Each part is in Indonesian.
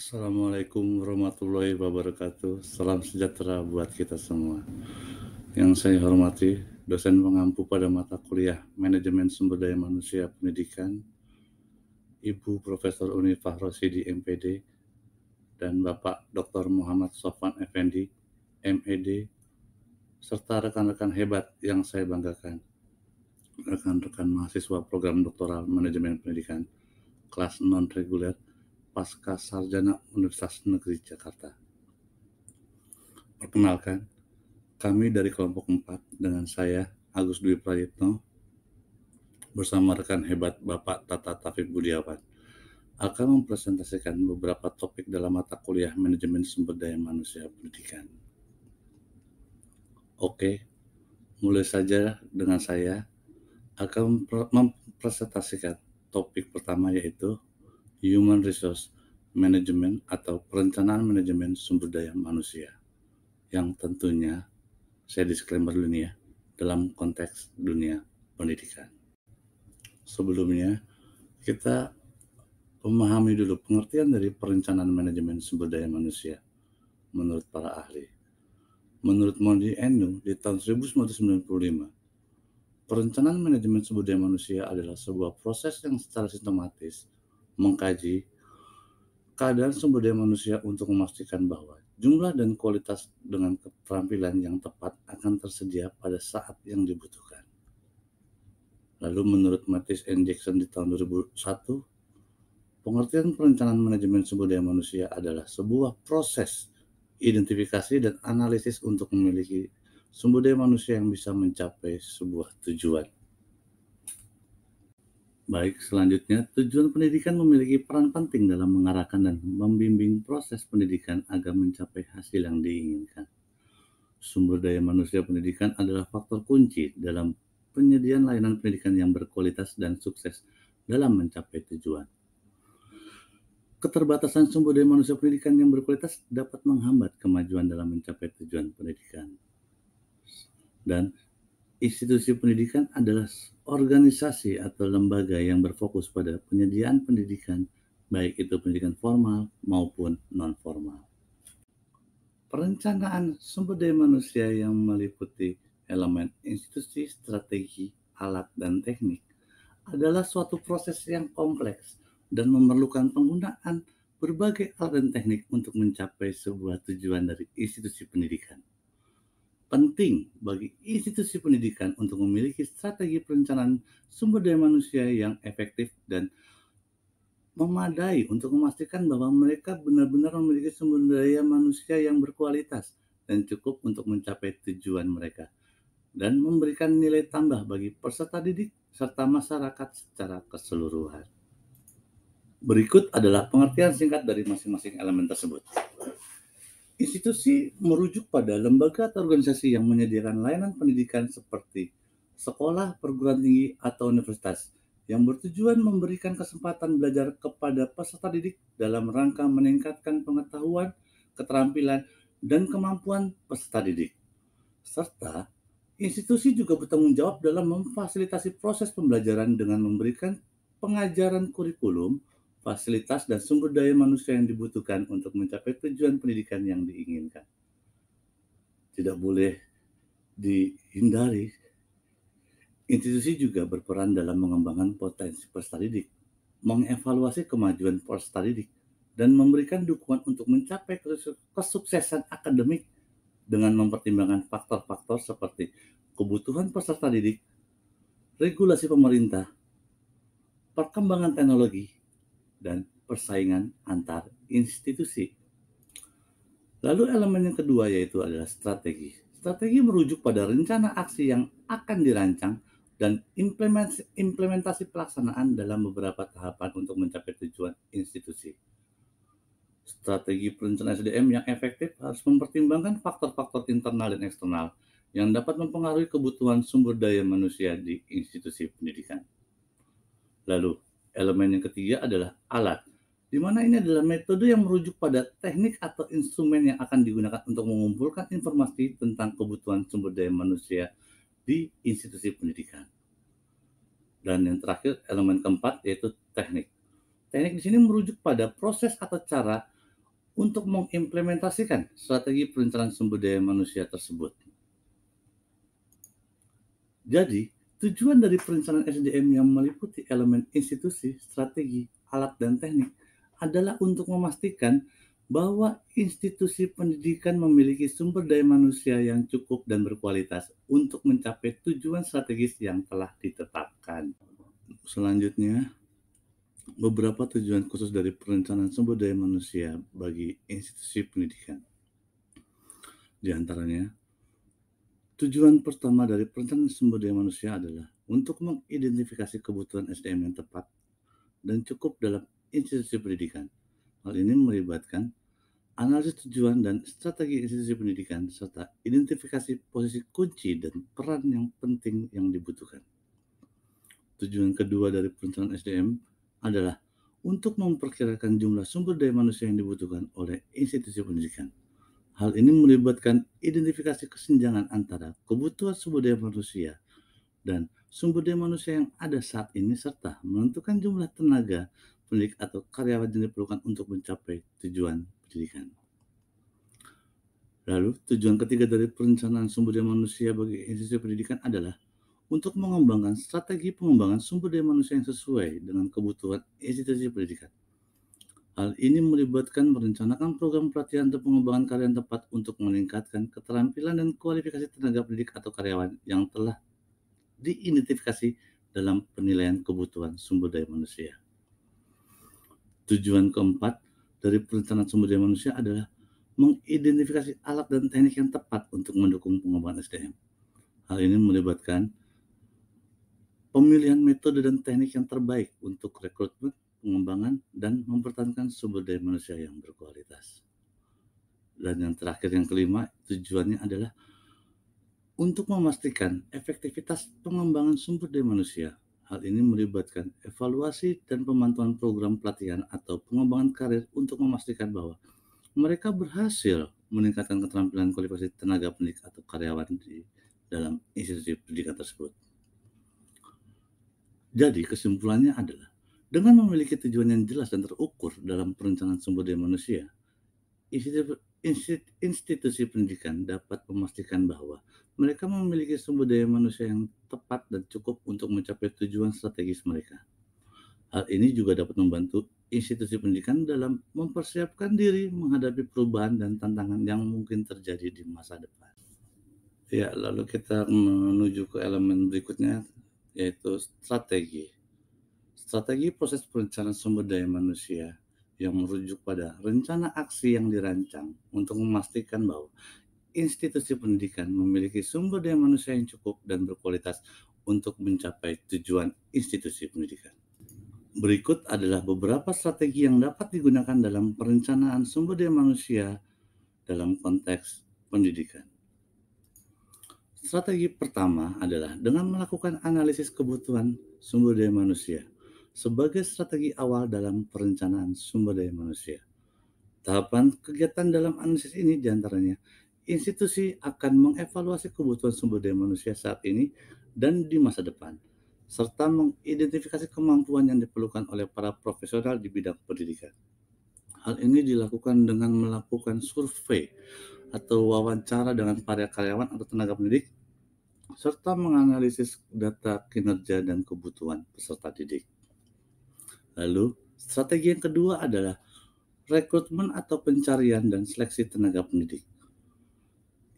Assalamualaikum warahmatullahi wabarakatuh. Salam sejahtera buat kita semua. Yang saya hormati, dosen pengampu pada mata kuliah Manajemen Sumber Daya Manusia Pendidikan, Ibu Profesor Unifah Rosidi MPD, dan Bapak Dr. Muhammad Sofan Effendi, MED, serta rekan-rekan hebat yang saya banggakan. Rekan-rekan mahasiswa program doktoral manajemen pendidikan kelas non-reguler Pasca Sarjana Universitas Negeri Jakarta. Perkenalkan, kami dari kelompok 4 dengan saya Agus Dwi Prayitno bersama rekan hebat Bapak Tata Tafib Budiawan akan mempresentasikan beberapa topik dalam mata kuliah manajemen sumber daya manusia pendidikan. Oke, mulai saja dengan saya akan mempresentasikan topik pertama yaitu Human Resource Management atau perencanaan manajemen sumber daya manusia. Yang tentunya saya disclaimer dulu nih ya dalam konteks dunia pendidikan. Sebelumnya kita memahami dulu pengertian dari perencanaan manajemen sumber daya manusia menurut para ahli. Menurut Mondi Enu di tahun 1995, perencanaan manajemen sumber daya manusia adalah sebuah proses yang secara sistematis mengkaji keadaan sumber daya manusia untuk memastikan bahwa jumlah dan kualitas dengan keterampilan yang tepat akan tersedia pada saat yang dibutuhkan. Lalu menurut Mattis and Jackson di tahun 2001, pengertian perencanaan manajemen sumber daya manusia adalah sebuah proses identifikasi dan analisis untuk memiliki sumber daya manusia yang bisa mencapai sebuah tujuan. Baik, selanjutnya tujuan pendidikan memiliki peran penting dalam mengarahkan dan membimbing proses pendidikan agar mencapai hasil yang diinginkan. Sumber daya manusia pendidikan adalah faktor kunci dalam penyediaan layanan pendidikan yang berkualitas dan sukses dalam mencapai tujuan. Keterbatasan sumber daya manusia pendidikan yang berkualitas dapat menghambat kemajuan dalam mencapai tujuan pendidikan. Dan institusi pendidikan adalah organisasi atau lembaga yang berfokus pada penyediaan pendidikan, baik itu pendidikan formal maupun non-formal. Perencanaan sumber daya manusia yang meliputi elemen institusi, strategi, alat, dan teknik adalah suatu proses yang kompleks dan memerlukan penggunaan berbagai alat dan teknik untuk mencapai sebuah tujuan dari institusi pendidikan penting bagi institusi pendidikan untuk memiliki strategi perencanaan sumber daya manusia yang efektif dan memadai untuk memastikan bahwa mereka benar-benar memiliki sumber daya manusia yang berkualitas dan cukup untuk mencapai tujuan mereka dan memberikan nilai tambah bagi peserta didik serta masyarakat secara keseluruhan. Berikut adalah pengertian singkat dari masing-masing elemen tersebut institusi merujuk pada lembaga atau organisasi yang menyediakan layanan pendidikan seperti sekolah, perguruan tinggi, atau universitas yang bertujuan memberikan kesempatan belajar kepada peserta didik dalam rangka meningkatkan pengetahuan, keterampilan, dan kemampuan peserta didik. Serta, institusi juga bertanggung jawab dalam memfasilitasi proses pembelajaran dengan memberikan pengajaran kurikulum fasilitas dan sumber daya manusia yang dibutuhkan untuk mencapai tujuan pendidikan yang diinginkan. Tidak boleh dihindari, institusi juga berperan dalam mengembangkan potensi peserta didik, mengevaluasi kemajuan peserta didik, dan memberikan dukungan untuk mencapai kesuksesan akademik dengan mempertimbangkan faktor-faktor seperti kebutuhan peserta didik, regulasi pemerintah, perkembangan teknologi, dan persaingan antar institusi. Lalu elemen yang kedua yaitu adalah strategi. Strategi merujuk pada rencana aksi yang akan dirancang dan implementasi pelaksanaan dalam beberapa tahapan untuk mencapai tujuan institusi. Strategi perencanaan SDM yang efektif harus mempertimbangkan faktor-faktor internal dan eksternal yang dapat mempengaruhi kebutuhan sumber daya manusia di institusi pendidikan. Lalu, Elemen yang ketiga adalah alat, di mana ini adalah metode yang merujuk pada teknik atau instrumen yang akan digunakan untuk mengumpulkan informasi tentang kebutuhan sumber daya manusia di institusi pendidikan. Dan yang terakhir, elemen keempat yaitu teknik. Teknik di sini merujuk pada proses atau cara untuk mengimplementasikan strategi perencanaan sumber daya manusia tersebut. Jadi, Tujuan dari perencanaan SDM yang meliputi elemen institusi, strategi, alat, dan teknik adalah untuk memastikan bahwa institusi pendidikan memiliki sumber daya manusia yang cukup dan berkualitas untuk mencapai tujuan strategis yang telah ditetapkan. Selanjutnya, beberapa tujuan khusus dari perencanaan sumber daya manusia bagi institusi pendidikan. Di antaranya, Tujuan pertama dari perencanaan sumber daya manusia adalah untuk mengidentifikasi kebutuhan SDM yang tepat dan cukup dalam institusi pendidikan. Hal ini melibatkan analisis tujuan dan strategi institusi pendidikan serta identifikasi posisi kunci dan peran yang penting yang dibutuhkan. Tujuan kedua dari perencanaan SDM adalah untuk memperkirakan jumlah sumber daya manusia yang dibutuhkan oleh institusi pendidikan. Hal ini melibatkan identifikasi kesenjangan antara kebutuhan sumber daya manusia dan sumber daya manusia yang ada saat ini serta menentukan jumlah tenaga pendidik atau karyawan yang diperlukan untuk mencapai tujuan pendidikan. Lalu, tujuan ketiga dari perencanaan sumber daya manusia bagi institusi pendidikan adalah untuk mengembangkan strategi pengembangan sumber daya manusia yang sesuai dengan kebutuhan institusi pendidikan. Hal ini melibatkan merencanakan program pelatihan atau pengembangan karyawan tepat untuk meningkatkan keterampilan dan kualifikasi tenaga pendidik atau karyawan yang telah diidentifikasi dalam penilaian kebutuhan sumber daya manusia. Tujuan keempat dari perencanaan sumber daya manusia adalah mengidentifikasi alat dan teknik yang tepat untuk mendukung pengembangan SDM. Hal ini melibatkan pemilihan metode dan teknik yang terbaik untuk rekrutmen, pengembangan, dan mempertahankan sumber daya manusia yang berkualitas. Dan yang terakhir, yang kelima, tujuannya adalah untuk memastikan efektivitas pengembangan sumber daya manusia. Hal ini melibatkan evaluasi dan pemantauan program pelatihan atau pengembangan karir untuk memastikan bahwa mereka berhasil meningkatkan keterampilan kualifikasi tenaga pendidik atau karyawan di dalam institusi pendidikan tersebut. Jadi kesimpulannya adalah dengan memiliki tujuan yang jelas dan terukur dalam perencanaan sumber daya manusia, institusi pendidikan dapat memastikan bahwa mereka memiliki sumber daya manusia yang tepat dan cukup untuk mencapai tujuan strategis mereka. Hal ini juga dapat membantu institusi pendidikan dalam mempersiapkan diri menghadapi perubahan dan tantangan yang mungkin terjadi di masa depan. Ya, lalu kita menuju ke elemen berikutnya yaitu strategi Strategi proses perencanaan sumber daya manusia yang merujuk pada rencana aksi yang dirancang untuk memastikan bahwa institusi pendidikan memiliki sumber daya manusia yang cukup dan berkualitas untuk mencapai tujuan institusi pendidikan. Berikut adalah beberapa strategi yang dapat digunakan dalam perencanaan sumber daya manusia dalam konteks pendidikan. Strategi pertama adalah dengan melakukan analisis kebutuhan sumber daya manusia sebagai strategi awal dalam perencanaan sumber daya manusia. Tahapan kegiatan dalam analisis ini diantaranya institusi akan mengevaluasi kebutuhan sumber daya manusia saat ini dan di masa depan, serta mengidentifikasi kemampuan yang diperlukan oleh para profesional di bidang pendidikan. Hal ini dilakukan dengan melakukan survei atau wawancara dengan para karyawan atau tenaga pendidik, serta menganalisis data kinerja dan kebutuhan peserta didik. Lalu, strategi yang kedua adalah rekrutmen atau pencarian dan seleksi tenaga pendidik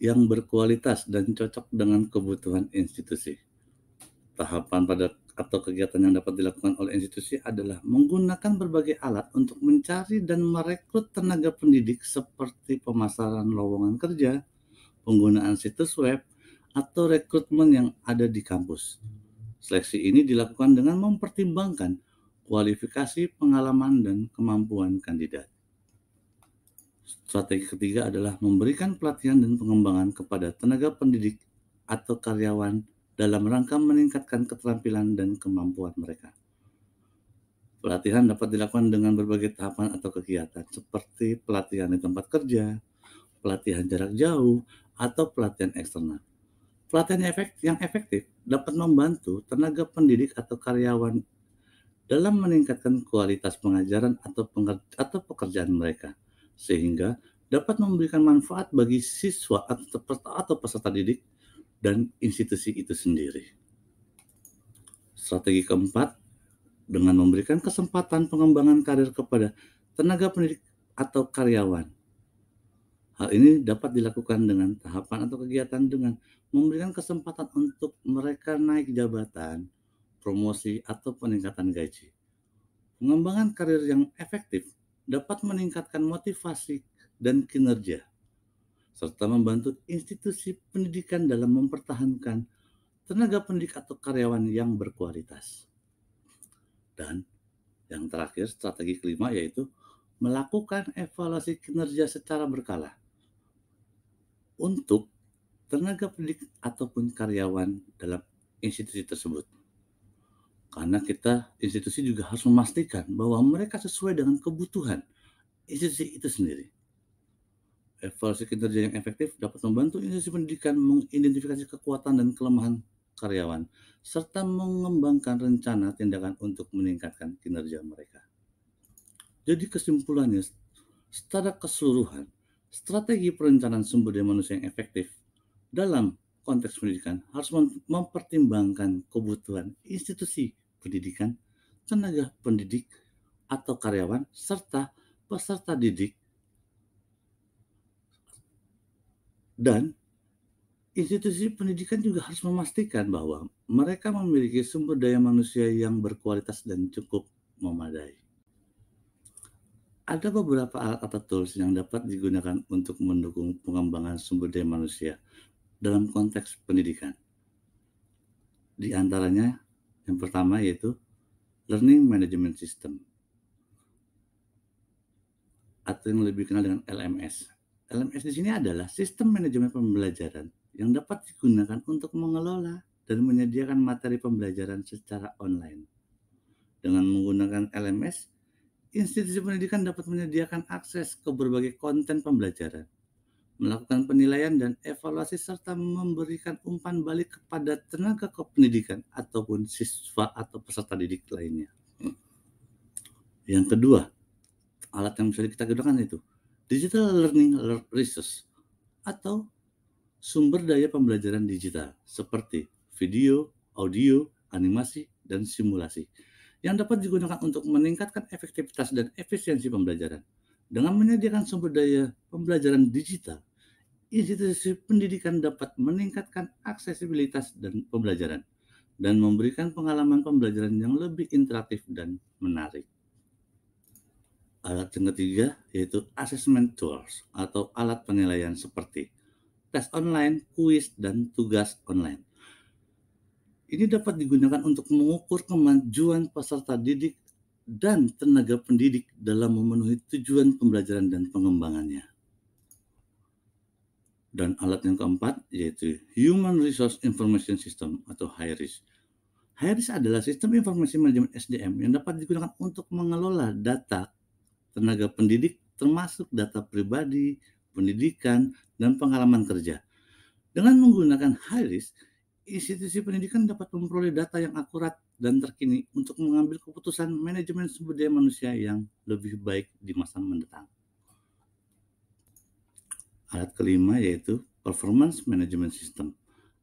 yang berkualitas dan cocok dengan kebutuhan institusi. Tahapan pada atau kegiatan yang dapat dilakukan oleh institusi adalah menggunakan berbagai alat untuk mencari dan merekrut tenaga pendidik seperti pemasaran lowongan kerja, penggunaan situs web, atau rekrutmen yang ada di kampus. Seleksi ini dilakukan dengan mempertimbangkan kualifikasi, pengalaman, dan kemampuan kandidat. Strategi ketiga adalah memberikan pelatihan dan pengembangan kepada tenaga pendidik atau karyawan dalam rangka meningkatkan keterampilan dan kemampuan mereka. Pelatihan dapat dilakukan dengan berbagai tahapan atau kegiatan seperti pelatihan di tempat kerja, pelatihan jarak jauh, atau pelatihan eksternal. Pelatihan yang efektif dapat membantu tenaga pendidik atau karyawan dalam meningkatkan kualitas pengajaran atau, atau pekerjaan mereka, sehingga dapat memberikan manfaat bagi siswa atau peserta didik dan institusi itu sendiri. Strategi keempat, dengan memberikan kesempatan pengembangan karir kepada tenaga pendidik atau karyawan. Hal ini dapat dilakukan dengan tahapan atau kegiatan dengan memberikan kesempatan untuk mereka naik jabatan, promosi, atau peningkatan gaji. Pengembangan karir yang efektif dapat meningkatkan motivasi dan kinerja, serta membantu institusi pendidikan dalam mempertahankan tenaga pendidik atau karyawan yang berkualitas. Dan yang terakhir, strategi kelima yaitu melakukan evaluasi kinerja secara berkala untuk tenaga pendidik ataupun karyawan dalam institusi tersebut. Karena kita institusi juga harus memastikan bahwa mereka sesuai dengan kebutuhan institusi itu sendiri. Evaluasi kinerja yang efektif dapat membantu institusi pendidikan mengidentifikasi kekuatan dan kelemahan karyawan, serta mengembangkan rencana tindakan untuk meningkatkan kinerja mereka. Jadi kesimpulannya, secara keseluruhan, strategi perencanaan sumber daya manusia yang efektif dalam konteks pendidikan harus mempertimbangkan kebutuhan institusi pendidikan, tenaga pendidik atau karyawan, serta peserta didik dan institusi pendidikan juga harus memastikan bahwa mereka memiliki sumber daya manusia yang berkualitas dan cukup memadai. Ada beberapa alat atau tools yang dapat digunakan untuk mendukung pengembangan sumber daya manusia dalam konteks pendidikan. Di antaranya yang pertama yaitu Learning Management System atau yang lebih kenal dengan LMS. LMS di sini adalah sistem manajemen pembelajaran yang dapat digunakan untuk mengelola dan menyediakan materi pembelajaran secara online. Dengan menggunakan LMS, institusi pendidikan dapat menyediakan akses ke berbagai konten pembelajaran melakukan penilaian dan evaluasi serta memberikan umpan balik kepada tenaga kependidikan ataupun siswa atau peserta didik lainnya. Yang kedua, alat yang bisa kita gunakan itu digital learning resources atau sumber daya pembelajaran digital seperti video, audio, animasi, dan simulasi yang dapat digunakan untuk meningkatkan efektivitas dan efisiensi pembelajaran. Dengan menyediakan sumber daya pembelajaran digital, institusi pendidikan dapat meningkatkan aksesibilitas dan pembelajaran dan memberikan pengalaman pembelajaran yang lebih interaktif dan menarik. Alat yang ketiga yaitu assessment tools atau alat penilaian seperti tes online, kuis, dan tugas online. Ini dapat digunakan untuk mengukur kemajuan peserta didik dan tenaga pendidik dalam memenuhi tujuan pembelajaran dan pengembangannya. Dan alat yang keempat yaitu Human Resource Information System atau HIRIS. HIRIS adalah sistem informasi manajemen SDM yang dapat digunakan untuk mengelola data tenaga pendidik termasuk data pribadi, pendidikan, dan pengalaman kerja. Dengan menggunakan HIRIS, institusi pendidikan dapat memperoleh data yang akurat dan terkini untuk mengambil keputusan manajemen sumber daya manusia yang lebih baik di masa mendatang. Alat kelima yaitu performance management system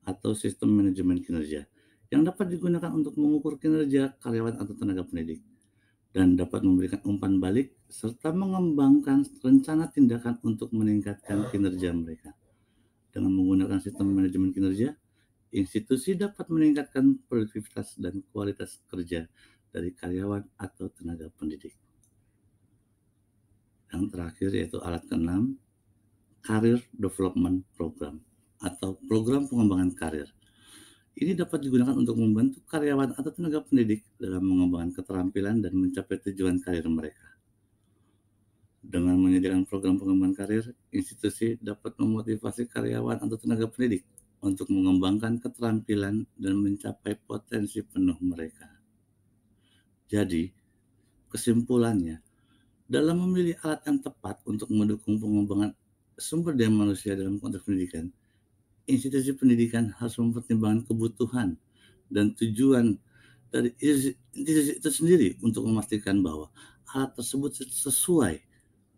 atau sistem manajemen kinerja yang dapat digunakan untuk mengukur kinerja karyawan atau tenaga pendidik dan dapat memberikan umpan balik serta mengembangkan rencana tindakan untuk meningkatkan kinerja mereka. Dengan menggunakan sistem manajemen kinerja, institusi dapat meningkatkan produktivitas dan kualitas kerja dari karyawan atau tenaga pendidik. Yang terakhir yaitu alat keenam Career Development Program atau Program Pengembangan Karir. Ini dapat digunakan untuk membantu karyawan atau tenaga pendidik dalam mengembangkan keterampilan dan mencapai tujuan karir mereka. Dengan menyediakan program pengembangan karir, institusi dapat memotivasi karyawan atau tenaga pendidik untuk mengembangkan keterampilan dan mencapai potensi penuh mereka. Jadi, kesimpulannya, dalam memilih alat yang tepat untuk mendukung pengembangan sumber daya manusia dalam konteks pendidikan, institusi pendidikan harus mempertimbangkan kebutuhan dan tujuan dari institusi itu sendiri untuk memastikan bahwa alat tersebut sesuai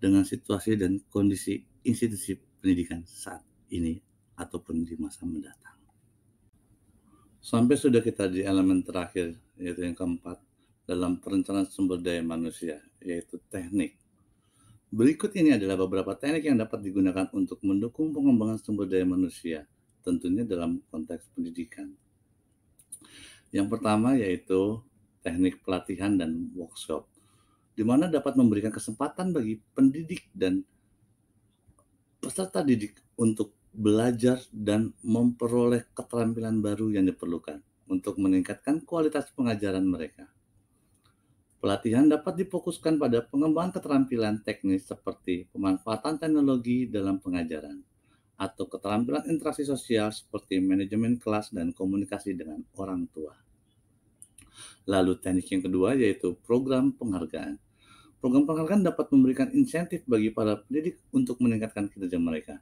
dengan situasi dan kondisi institusi pendidikan saat ini ataupun di masa mendatang. Sampai sudah kita di elemen terakhir, yaitu yang keempat, dalam perencanaan sumber daya manusia, yaitu teknik. Berikut ini adalah beberapa teknik yang dapat digunakan untuk mendukung pengembangan sumber daya manusia, tentunya dalam konteks pendidikan. Yang pertama yaitu teknik pelatihan dan workshop, di mana dapat memberikan kesempatan bagi pendidik dan peserta didik untuk belajar dan memperoleh keterampilan baru yang diperlukan untuk meningkatkan kualitas pengajaran mereka. Pelatihan dapat difokuskan pada pengembangan keterampilan teknis seperti pemanfaatan teknologi dalam pengajaran atau keterampilan interaksi sosial seperti manajemen kelas dan komunikasi dengan orang tua. Lalu teknik yang kedua yaitu program penghargaan. Program penghargaan dapat memberikan insentif bagi para pendidik untuk meningkatkan kinerja mereka.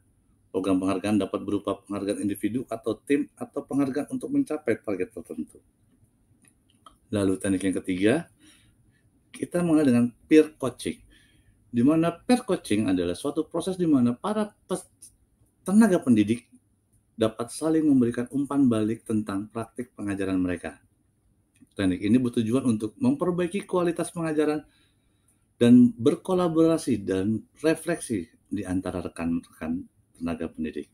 Program penghargaan dapat berupa penghargaan individu atau tim atau penghargaan untuk mencapai target tertentu. Lalu teknik yang ketiga kita mengenal dengan peer coaching. Di mana peer coaching adalah suatu proses di mana para tenaga pendidik dapat saling memberikan umpan balik tentang praktik pengajaran mereka. Teknik ini bertujuan untuk memperbaiki kualitas pengajaran dan berkolaborasi dan refleksi di antara rekan-rekan tenaga pendidik.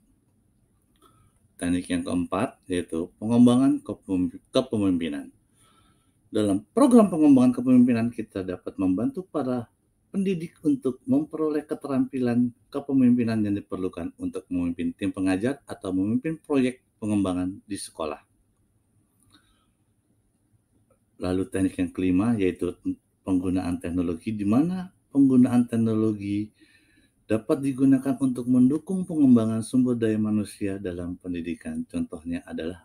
Teknik yang keempat yaitu pengembangan kepemimpinan. Dalam program pengembangan kepemimpinan kita dapat membantu para pendidik untuk memperoleh keterampilan kepemimpinan yang diperlukan untuk memimpin tim pengajar atau memimpin proyek pengembangan di sekolah. Lalu teknik yang kelima yaitu penggunaan teknologi di mana penggunaan teknologi dapat digunakan untuk mendukung pengembangan sumber daya manusia dalam pendidikan. Contohnya adalah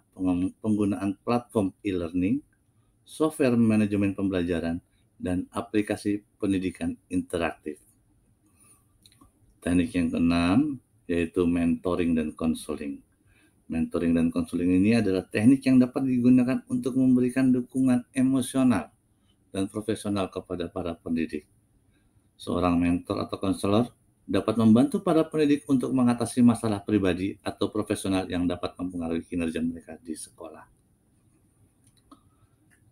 penggunaan platform e-learning software manajemen pembelajaran, dan aplikasi pendidikan interaktif. Teknik yang keenam yaitu mentoring dan konseling. Mentoring dan konseling ini adalah teknik yang dapat digunakan untuk memberikan dukungan emosional dan profesional kepada para pendidik. Seorang mentor atau konselor dapat membantu para pendidik untuk mengatasi masalah pribadi atau profesional yang dapat mempengaruhi kinerja mereka di sekolah.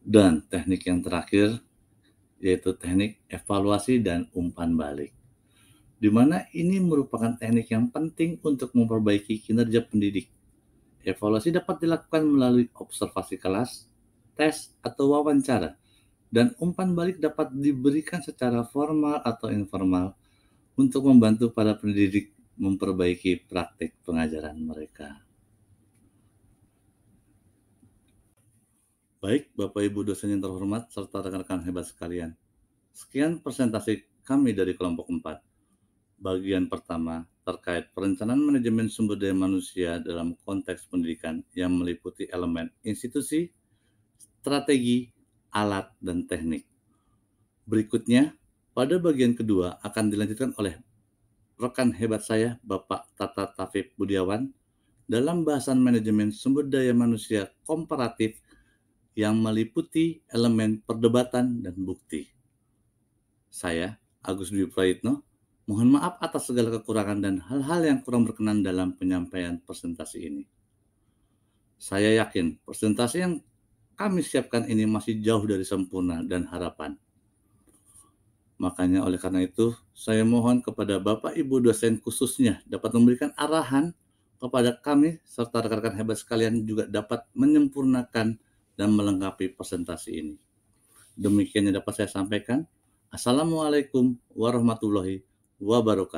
Dan teknik yang terakhir yaitu teknik evaluasi dan umpan balik. Di mana ini merupakan teknik yang penting untuk memperbaiki kinerja pendidik. Evaluasi dapat dilakukan melalui observasi kelas, tes, atau wawancara. Dan umpan balik dapat diberikan secara formal atau informal untuk membantu para pendidik memperbaiki praktik pengajaran mereka. Baik, Bapak Ibu dosen yang terhormat serta rekan-rekan hebat sekalian. Sekian presentasi kami dari kelompok 4. Bagian pertama terkait perencanaan manajemen sumber daya manusia dalam konteks pendidikan yang meliputi elemen institusi, strategi, alat, dan teknik. Berikutnya, pada bagian kedua akan dilanjutkan oleh rekan hebat saya, Bapak Tata Tafib Budiawan, dalam bahasan manajemen sumber daya manusia komparatif – yang meliputi elemen perdebatan dan bukti. Saya, Agus Dwi Prayitno, mohon maaf atas segala kekurangan dan hal-hal yang kurang berkenan dalam penyampaian presentasi ini. Saya yakin presentasi yang kami siapkan ini masih jauh dari sempurna dan harapan. Makanya oleh karena itu, saya mohon kepada Bapak Ibu dosen khususnya dapat memberikan arahan kepada kami serta rekan-rekan hebat sekalian juga dapat menyempurnakan dan melengkapi presentasi ini. Demikian yang dapat saya sampaikan. Assalamualaikum warahmatullahi wabarakatuh.